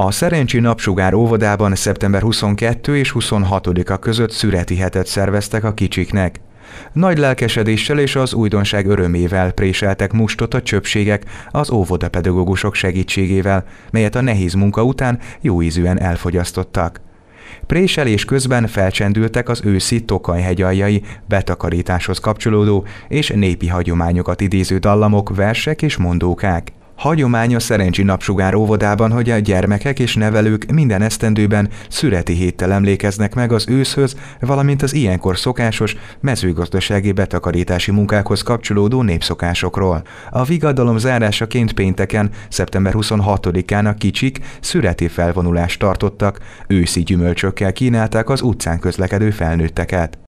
A Szerencsi Napsugár óvodában szeptember 22 és 26-a között szüreti hetet szerveztek a kicsiknek. Nagy lelkesedéssel és az újdonság örömével préseltek mustot a csöpségek az óvodapedagógusok segítségével, melyet a nehéz munka után jó ízűen elfogyasztottak. Préselés közben felcsendültek az őszi Tokaj hegyaljai betakarításhoz kapcsolódó és népi hagyományokat idéző dallamok, versek és mondókák. Hagyomány a Szerencsi Napsugár óvodában, hogy a gyermekek és nevelők minden esztendőben szüreti héttel emlékeznek meg az őszhöz, valamint az ilyenkor szokásos mezőgazdasági betakarítási munkákhoz kapcsolódó népszokásokról. A vigadalom zárásaként pénteken, szeptember 26-án a kicsik szüreti felvonulást tartottak, őszi gyümölcsökkel kínálták az utcán közlekedő felnőtteket.